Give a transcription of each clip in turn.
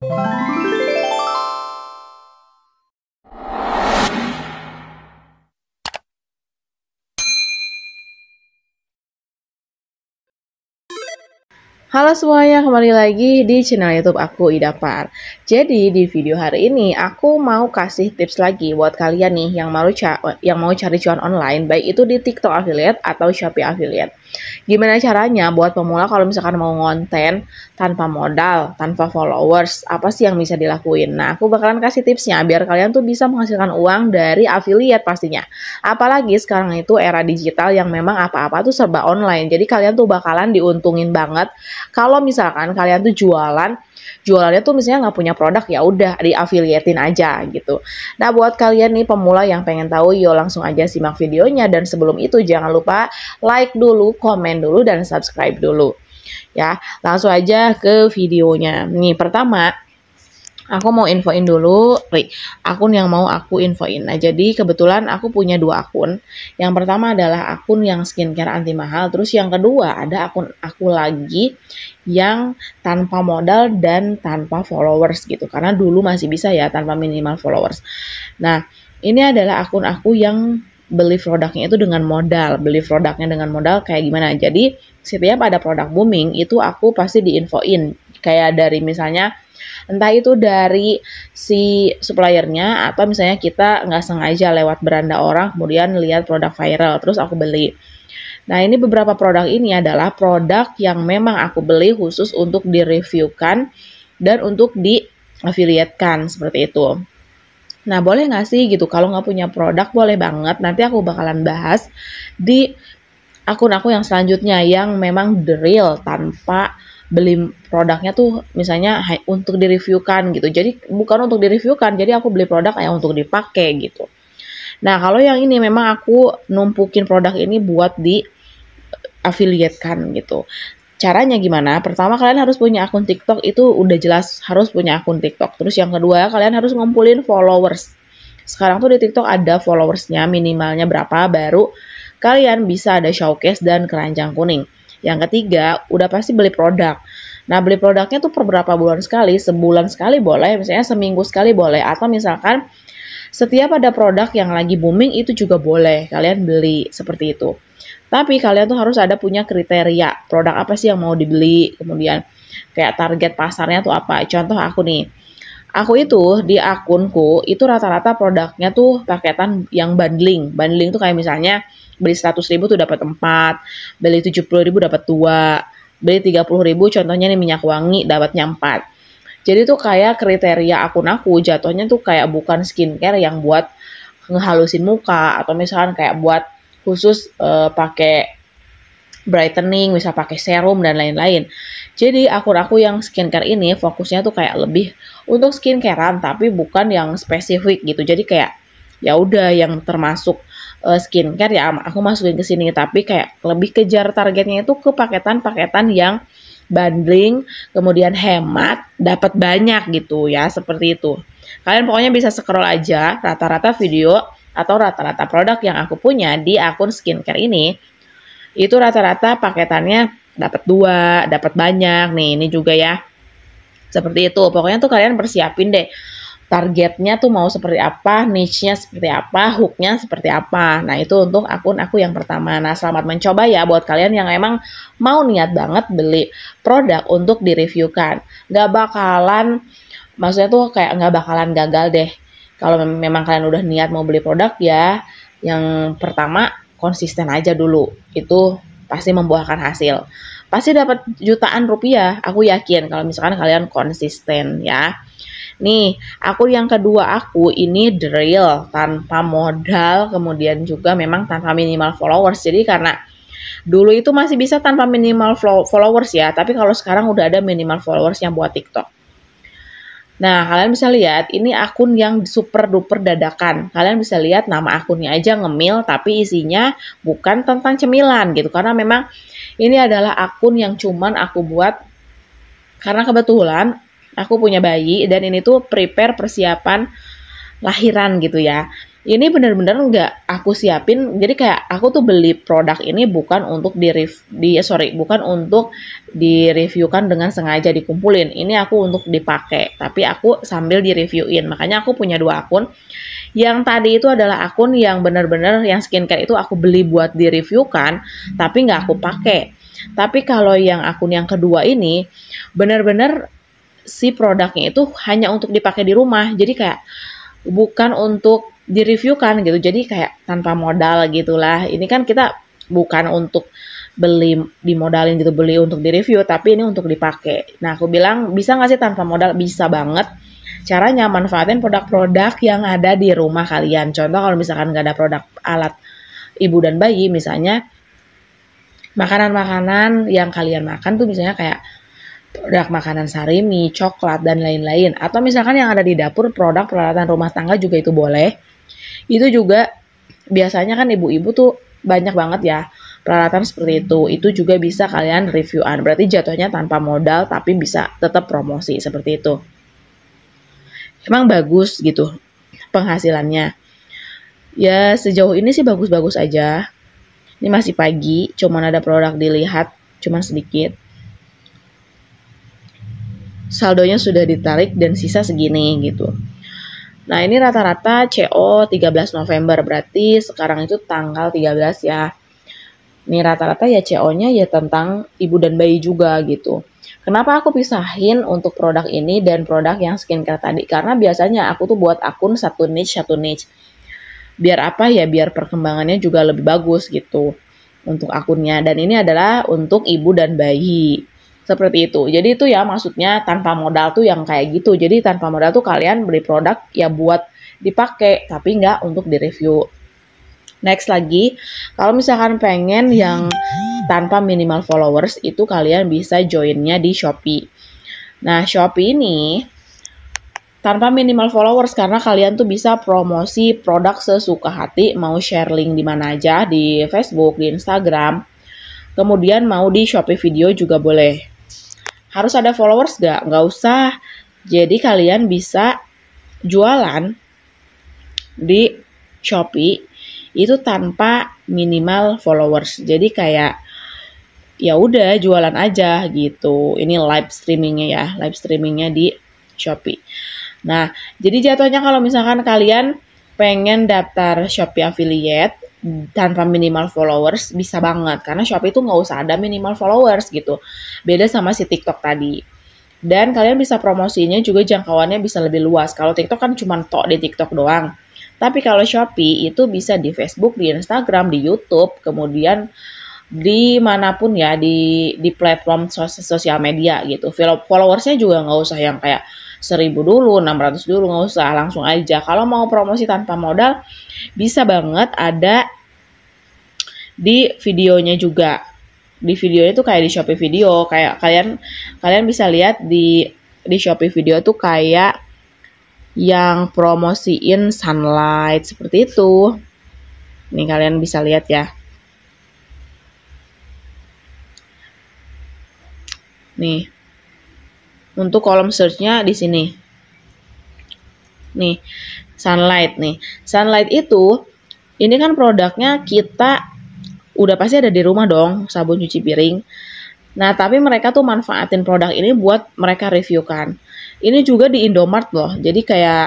Halo semuanya, kembali lagi di channel YouTube aku Ida Par. Jadi di video hari ini aku mau kasih tips lagi buat kalian nih yang mau yang mau cari cuan online, baik itu di TikTok affiliate atau Shopee affiliate. Gimana caranya buat pemula kalau misalkan mau ngonten tanpa modal, tanpa followers, apa sih yang bisa dilakuin? Nah, aku bakalan kasih tipsnya biar kalian tuh bisa menghasilkan uang dari affiliate pastinya. Apalagi sekarang itu era digital yang memang apa-apa tuh serba online. Jadi kalian tuh bakalan diuntungin banget kalau misalkan kalian tuh jualan jualannya tuh misalnya nggak punya produk ya udah di afiliatin aja gitu. Nah buat kalian nih pemula yang pengen tahu yo langsung aja simak videonya dan sebelum itu jangan lupa like dulu, komen dulu dan subscribe dulu. Ya, langsung aja ke videonya. Nih pertama, aku mau infoin dulu Ri, akun yang mau aku infoin. Nah, jadi kebetulan aku punya dua akun. Yang pertama adalah akun yang skincare anti mahal, terus yang kedua ada akun aku lagi yang tanpa modal dan tanpa followers gitu. Karena dulu masih bisa ya tanpa minimal followers. Nah, ini adalah akun aku yang beli produknya itu dengan modal, beli produknya dengan modal kayak gimana. Jadi setiap ada produk booming itu aku pasti diinfoin kayak dari misalnya entah itu dari si suppliernya atau misalnya kita nggak sengaja lewat beranda orang kemudian lihat produk viral terus aku beli. Nah ini beberapa produk ini adalah produk yang memang aku beli khusus untuk direviewkan dan untuk di affiliate kan seperti itu. Nah, boleh nggak sih gitu? Kalau nggak punya produk, boleh banget. Nanti aku bakalan bahas di akun aku yang selanjutnya yang memang the real tanpa beli produknya tuh misalnya untuk direviewkan gitu. Jadi bukan untuk direviewkan, jadi aku beli produk yang untuk dipakai gitu. Nah, kalau yang ini memang aku numpukin produk ini buat di eh, affiliate kan gitu. Caranya gimana? Pertama kalian harus punya akun TikTok itu udah jelas harus punya akun TikTok. Terus yang kedua kalian harus ngumpulin followers. Sekarang tuh di TikTok ada followersnya minimalnya berapa baru kalian bisa ada showcase dan keranjang kuning. Yang ketiga, udah pasti beli produk. Nah, beli produknya tuh per berapa bulan sekali, sebulan sekali boleh, misalnya seminggu sekali boleh, atau misalkan setiap ada produk yang lagi booming itu juga boleh kalian beli seperti itu. Tapi kalian tuh harus ada punya kriteria produk apa sih yang mau dibeli, kemudian kayak target pasarnya tuh apa. Contoh aku nih, aku itu di akunku itu rata-rata produknya tuh paketan yang bundling. Bundling tuh kayak misalnya beli 100 ribu tuh dapat 4, beli 70 ribu dapat 2, beli 30 ribu contohnya nih minyak wangi dapatnya 4. Jadi tuh kayak kriteria akun aku jatuhnya tuh kayak bukan skincare yang buat ngehalusin muka atau misalkan kayak buat khusus uh, pakai brightening, bisa pakai serum dan lain-lain. Jadi akun aku yang skincare ini fokusnya tuh kayak lebih untuk skincarean tapi bukan yang spesifik gitu. Jadi kayak ya udah yang termasuk uh, skincare ya aku masukin ke sini tapi kayak lebih kejar targetnya itu ke paketan-paketan yang bundling, kemudian hemat, dapat banyak gitu ya, seperti itu. Kalian pokoknya bisa scroll aja rata-rata video atau rata-rata produk yang aku punya di akun skincare ini itu rata-rata paketannya dapat dua, dapat banyak nih ini juga ya. Seperti itu. Pokoknya tuh kalian persiapin deh targetnya tuh mau seperti apa, niche-nya seperti apa, hook-nya seperti apa. Nah, itu untuk akun aku yang pertama. Nah, selamat mencoba ya buat kalian yang emang mau niat banget beli produk untuk direviewkan. Gak bakalan, maksudnya tuh kayak gak bakalan gagal deh kalau memang kalian udah niat mau beli produk ya yang pertama konsisten aja dulu itu pasti membuahkan hasil pasti dapat jutaan rupiah aku yakin kalau misalkan kalian konsisten ya nih aku yang kedua aku ini drill tanpa modal kemudian juga memang tanpa minimal followers jadi karena dulu itu masih bisa tanpa minimal followers ya tapi kalau sekarang udah ada minimal followers yang buat TikTok Nah, kalian bisa lihat ini akun yang super duper dadakan. Kalian bisa lihat nama akunnya aja ngemil tapi isinya bukan tentang cemilan gitu karena memang ini adalah akun yang cuman aku buat karena kebetulan aku punya bayi dan ini tuh prepare persiapan lahiran gitu ya ini bener-bener nggak aku siapin jadi kayak aku tuh beli produk ini bukan untuk di rev, di sorry bukan untuk di reviewkan dengan sengaja dikumpulin ini aku untuk dipakai tapi aku sambil direviewin makanya aku punya dua akun yang tadi itu adalah akun yang bener-bener yang skincare itu aku beli buat direviewkan tapi nggak aku pakai tapi kalau yang akun yang kedua ini bener-bener si produknya itu hanya untuk dipakai di rumah jadi kayak bukan untuk direviewkan gitu. Jadi kayak tanpa modal gitulah. Ini kan kita bukan untuk beli dimodalin gitu beli untuk direview tapi ini untuk dipakai. Nah aku bilang bisa nggak sih tanpa modal bisa banget. Caranya manfaatin produk-produk yang ada di rumah kalian. Contoh kalau misalkan nggak ada produk alat ibu dan bayi misalnya makanan-makanan yang kalian makan tuh misalnya kayak produk makanan sari mie coklat, dan lain-lain. Atau misalkan yang ada di dapur, produk peralatan rumah tangga juga itu boleh itu juga biasanya kan ibu-ibu tuh banyak banget ya peralatan seperti itu. Itu juga bisa kalian reviewan. Berarti jatuhnya tanpa modal tapi bisa tetap promosi seperti itu. Emang bagus gitu penghasilannya. Ya sejauh ini sih bagus-bagus aja. Ini masih pagi, cuman ada produk dilihat, cuman sedikit. Saldonya sudah ditarik dan sisa segini gitu. Nah, ini rata-rata CO 13 November, berarti sekarang itu tanggal 13 ya. Ini rata-rata ya CO-nya ya tentang ibu dan bayi juga gitu. Kenapa aku pisahin untuk produk ini dan produk yang skincare tadi? Karena biasanya aku tuh buat akun satu niche, satu niche. Biar apa ya, biar perkembangannya juga lebih bagus gitu untuk akunnya. Dan ini adalah untuk ibu dan bayi seperti itu. Jadi itu ya maksudnya tanpa modal tuh yang kayak gitu. Jadi tanpa modal tuh kalian beli produk ya buat dipakai tapi nggak untuk direview. Next lagi, kalau misalkan pengen yang tanpa minimal followers itu kalian bisa joinnya di Shopee. Nah Shopee ini tanpa minimal followers karena kalian tuh bisa promosi produk sesuka hati, mau share link di mana aja di Facebook, di Instagram. Kemudian mau di Shopee video juga boleh harus ada followers gak? Nggak usah. Jadi kalian bisa jualan di Shopee itu tanpa minimal followers. Jadi kayak ya udah jualan aja gitu. Ini live streamingnya ya, live streamingnya di Shopee. Nah, jadi jatuhnya kalau misalkan kalian pengen daftar Shopee affiliate, tanpa minimal followers bisa banget karena Shopee itu nggak usah ada minimal followers gitu beda sama si TikTok tadi dan kalian bisa promosinya juga jangkauannya bisa lebih luas kalau TikTok kan cuma tok di TikTok doang tapi kalau Shopee itu bisa di Facebook di Instagram di YouTube kemudian di manapun ya di di platform sosial media gitu followersnya juga nggak usah yang kayak 1000 dulu, 600 dulu, nggak usah, langsung aja. Kalau mau promosi tanpa modal, bisa banget ada di videonya juga. Di videonya tuh kayak di Shopee video, kayak kalian kalian bisa lihat di di Shopee video tuh kayak yang promosiin sunlight seperti itu. Ini kalian bisa lihat ya. Nih untuk kolom searchnya di sini. Nih, sunlight nih. Sunlight itu ini kan produknya kita udah pasti ada di rumah dong, sabun cuci piring. Nah, tapi mereka tuh manfaatin produk ini buat mereka review kan. Ini juga di Indomart loh. Jadi kayak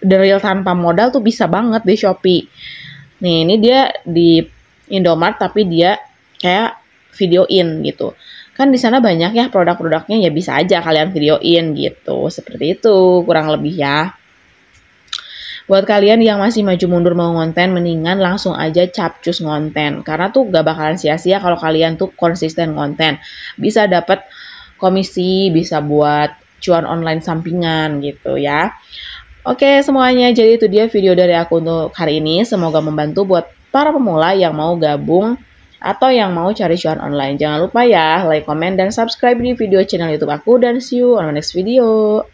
the real tanpa modal tuh bisa banget di Shopee. Nih, ini dia di Indomart tapi dia kayak videoin gitu kan di sana banyak ya produk-produknya ya bisa aja kalian videoin gitu seperti itu kurang lebih ya Buat kalian yang masih maju mundur mau ngonten, mendingan langsung aja capcus ngonten. Karena tuh gak bakalan sia-sia kalau kalian tuh konsisten ngonten. Bisa dapat komisi, bisa buat cuan online sampingan gitu ya. Oke semuanya, jadi itu dia video dari aku untuk hari ini. Semoga membantu buat para pemula yang mau gabung atau yang mau cari cuan online. Jangan lupa ya, like, comment, dan subscribe di video channel YouTube aku dan see you on my next video.